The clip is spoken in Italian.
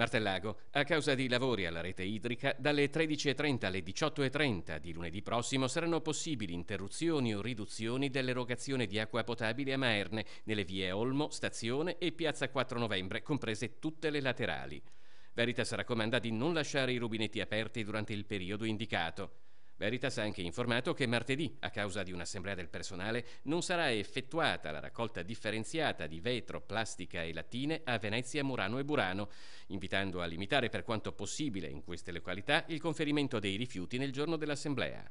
Martellago, a causa di lavori alla rete idrica, dalle 13.30 alle 18.30 di lunedì prossimo saranno possibili interruzioni o riduzioni dell'erogazione di acqua potabile a Maerne, nelle vie Olmo, Stazione e Piazza 4 Novembre, comprese tutte le laterali. Veritas raccomanda di non lasciare i rubinetti aperti durante il periodo indicato. Veritas ha anche informato che martedì, a causa di un'assemblea del personale, non sarà effettuata la raccolta differenziata di vetro, plastica e lattine a Venezia, Murano e Burano, invitando a limitare per quanto possibile in queste località il conferimento dei rifiuti nel giorno dell'assemblea.